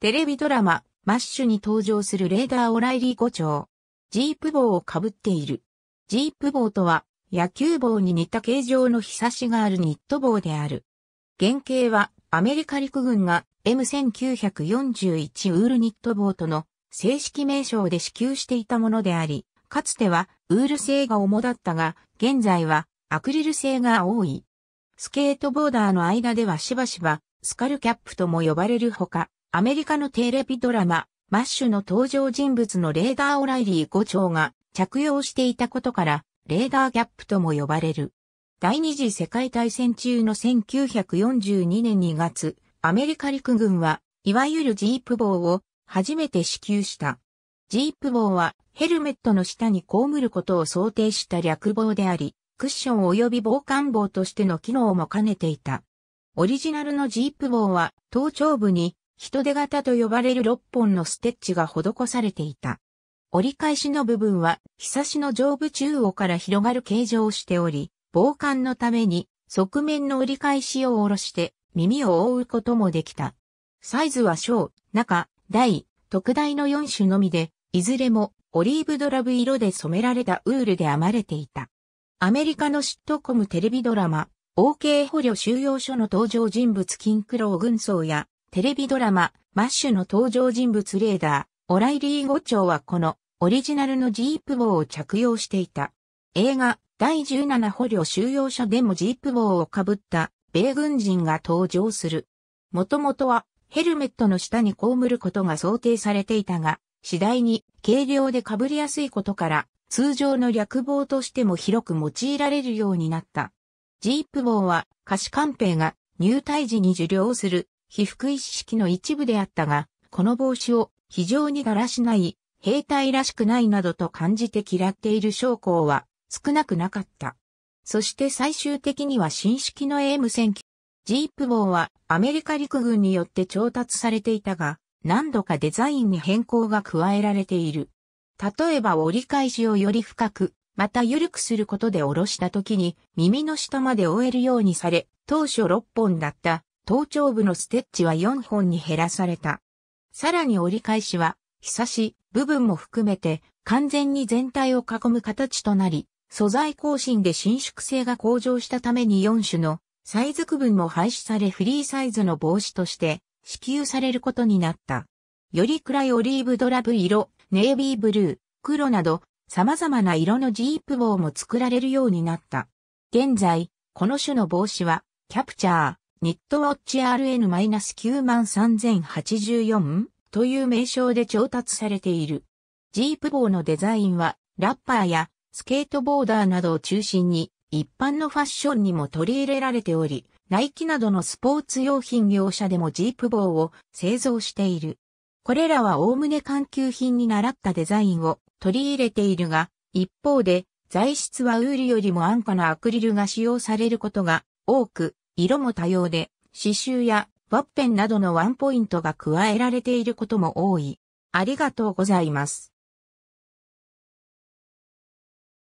テレビドラマ、マッシュに登場するレーダーオライリー伍長。ジープ帽をかぶっている。ジープ帽とは、野球帽に似た形状の日差しがあるニット帽である。原型は、アメリカ陸軍が M1941 ウールニット帽との正式名称で支給していたものであり、かつてはウール製が主だったが、現在はアクリル製が多い。スケートボーダーの間ではしばしばスカルキャップとも呼ばれるほか、アメリカのテレビドラマ、マッシュの登場人物のレーダーオライリー5丁が着用していたことから、レーダーギャップとも呼ばれる。第二次世界大戦中の1942年2月、アメリカ陸軍は、いわゆるジープ棒を初めて支給した。ジープ棒はヘルメットの下に被ることを想定した略棒であり、クッション及び防寒棒としての機能も兼ねていた。オリジナルのジープ棒は頭頂部に人手型と呼ばれる6本のステッチが施されていた。折り返しの部分は、ひさしの上部中央から広がる形状をしており、防寒のために、側面の折り返しを下ろして、耳を覆うこともできた。サイズは小、中、大、特大の4種のみで、いずれもオリーブドラブ色で染められたウールで編まれていた。アメリカのシットコムテレビドラマ、OK 捕虜収容所の登場人物金黒郎軍曹やテレビドラマ、マッシュの登場人物レーダー、オライリーョ長はこのオリジナルのジープ帽を着用していた。映画、第17捕虜収容所でもジープ帽をかぶった米軍人が登場する。もともとはヘルメットの下に被ることが想定されていたが、次第に軽量で被りやすいことから通常の略帽としても広く用いられるようになった。ジープ帽は、貸し官兵が入隊時に受領する被服一式の一部であったが、この帽子を非常にだらしない、兵隊らしくないなどと感じて嫌っている将校は少なくなかった。そして最終的には新式の a m 戦機。ジープ帽はアメリカ陸軍によって調達されていたが、何度かデザインに変更が加えられている。例えば折り返しをより深く、また緩くすることで下ろした時に耳の下まで追えるようにされ、当初6本だった頭頂部のステッチは4本に減らされた。さらに折り返しは、ひさし、部分も含めて完全に全体を囲む形となり、素材更新で伸縮性が向上したために4種のサイズ区分も廃止されフリーサイズの帽子として支給されることになった。より暗いオリーブドラブ色、ネイビーブルー、黒など様々な色のジープ帽も作られるようになった。現在、この種の帽子はキャプチャー、ニットウォッチ RN-93084 という名称で調達されている。ジープ帽のデザインは、ラッパーやスケートボーダーなどを中心に、一般のファッションにも取り入れられており、ナイキなどのスポーツ用品業者でもジープ帽を製造している。これらはおおむね環球品に習ったデザインを取り入れているが、一方で材質はウールよりも安価なアクリルが使用されることが多く、色も多様で、刺繍やワッペンなどのワンポイントが加えられていることも多い。ありがとうございます。